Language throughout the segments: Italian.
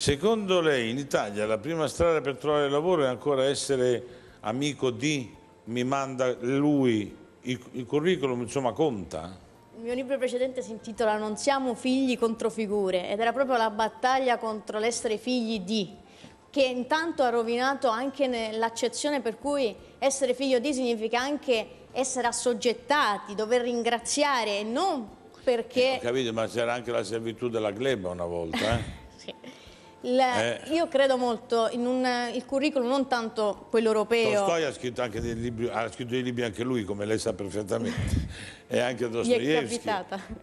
Secondo lei in Italia la prima strada per trovare lavoro è ancora essere amico di, mi manda lui, il, il curriculum insomma conta? Il mio libro precedente si intitola Non siamo figli contro figure ed era proprio la battaglia contro l'essere figli di che intanto ha rovinato anche l'accezione per cui essere figlio di significa anche essere assoggettati, dover ringraziare e non perché... Eh, ho capito, ma c'era anche la servitù della gleba una volta, eh? sì. Il, eh. Io credo molto in un, il curriculum, non tanto quello europeo. Tolstoi ha scritto, anche dei libri, ha scritto dei libri anche lui, come lei sa perfettamente, e anche Dostoevsky.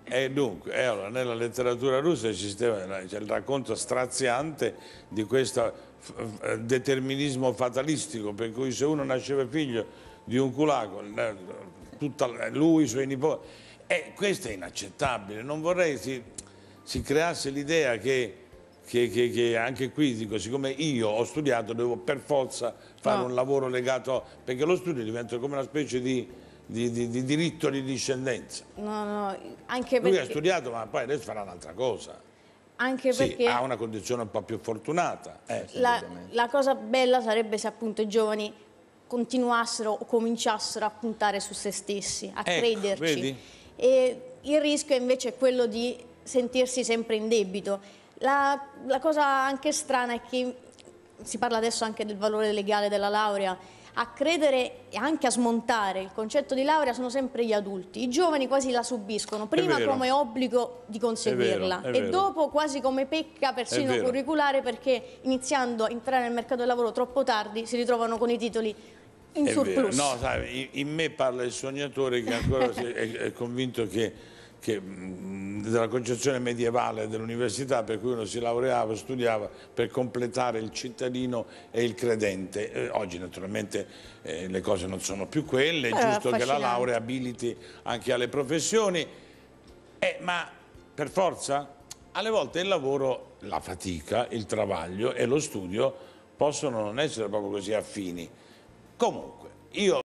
E dunque, e allora, nella letteratura russa c'è il racconto straziante di questo eh, determinismo fatalistico, per cui se uno nasceva figlio di un culaco, eh, tutta, lui, i suoi nipoti, e questo è inaccettabile, non vorrei si, si creasse l'idea che che, che, che, anche qui dico, siccome io ho studiato devo per forza fare no. un lavoro legato, perché lo studio diventa come una specie di, di, di, di diritto di discendenza. No, no, anche perché... Lui ha studiato ma poi adesso farà un'altra cosa. Anche perché sì, ha una condizione un po' più fortunata. Eh, la, la, cosa bella sarebbe se appunto i giovani continuassero o cominciassero a puntare su se stessi, a ecco, crederci. Vedi? E il rischio invece è quello di sentirsi sempre in debito la, la cosa anche strana è che si parla adesso anche del valore legale della laurea, a credere e anche a smontare il concetto di laurea sono sempre gli adulti. I giovani quasi la subiscono, prima come obbligo di conseguirla è vero, è vero. e dopo quasi come pecca persino curriculare perché iniziando a entrare nel mercato del lavoro troppo tardi si ritrovano con i titoli in è surplus. Vero. No, sai, in me parla il sognatore che ancora è convinto che che, della concezione medievale dell'università per cui uno si laureava, studiava per completare il cittadino e il credente. Eh, oggi naturalmente eh, le cose non sono più quelle, è Però eh, giusto che la laurea abiliti anche alle professioni, eh, ma per forza alle volte il lavoro, la fatica, il travaglio e lo studio possono non essere proprio così affini. Comunque, io...